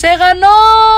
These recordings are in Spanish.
se ganó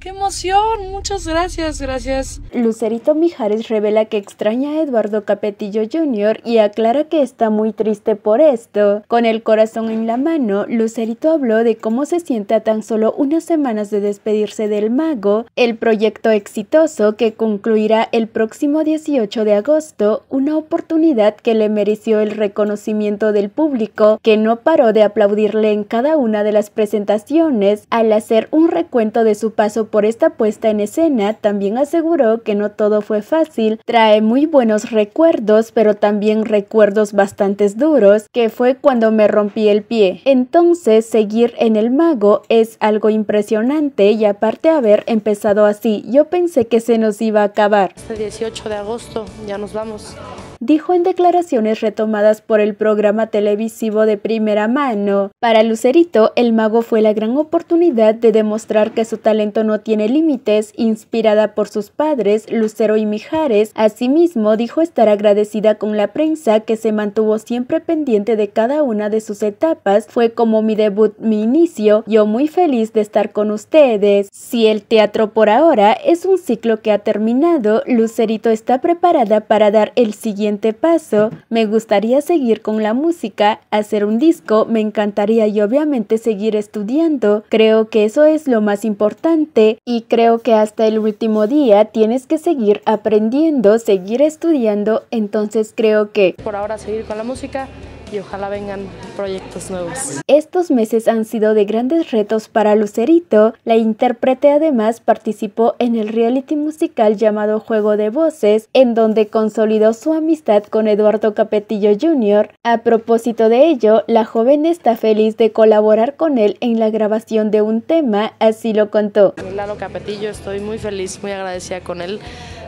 ¡Qué emoción! Muchas gracias, gracias. Lucerito Mijares revela que extraña a Eduardo Capetillo Jr. y aclara que está muy triste por esto. Con el corazón en la mano, Lucerito habló de cómo se siente a tan solo unas semanas de despedirse del mago, el proyecto exitoso que concluirá el próximo 18 de agosto, una oportunidad que le mereció el reconocimiento del público, que no paró de aplaudirle en cada una de las presentaciones al hacer un recuento de su paso por esta puesta en escena, también aseguró que no todo fue fácil, trae muy buenos recuerdos, pero también recuerdos bastante duros, que fue cuando me rompí el pie. Entonces, seguir en el mago es algo impresionante y aparte haber empezado así, yo pensé que se nos iba a acabar. el este 18 de agosto ya nos vamos dijo en declaraciones retomadas por el programa televisivo de primera mano. Para Lucerito, el mago fue la gran oportunidad de demostrar que su talento no tiene límites, inspirada por sus padres, Lucero y Mijares. Asimismo, dijo estar agradecida con la prensa que se mantuvo siempre pendiente de cada una de sus etapas. Fue como mi debut, mi inicio, yo muy feliz de estar con ustedes. Si el teatro por ahora es un ciclo que ha terminado, Lucerito está preparada para dar el siguiente paso, me gustaría seguir con la música, hacer un disco, me encantaría y obviamente seguir estudiando. Creo que eso es lo más importante y creo que hasta el último día tienes que seguir aprendiendo, seguir estudiando, entonces creo que... Por ahora seguir con la música y ojalá vengan proyectos nuevos. Estos meses han sido de grandes retos para Lucerito. La intérprete además participó en el reality musical llamado Juego de Voces, en donde consolidó su amistad con Eduardo Capetillo Jr. A propósito de ello, la joven está feliz de colaborar con él en la grabación de un tema, así lo contó. Lalo Capetillo, estoy muy feliz, muy agradecida con él.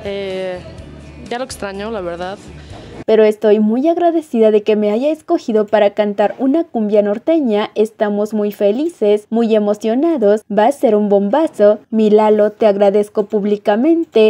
Eh, ya lo extraño, la verdad pero estoy muy agradecida de que me haya escogido para cantar una cumbia norteña, estamos muy felices, muy emocionados, va a ser un bombazo, Milalo, te agradezco públicamente,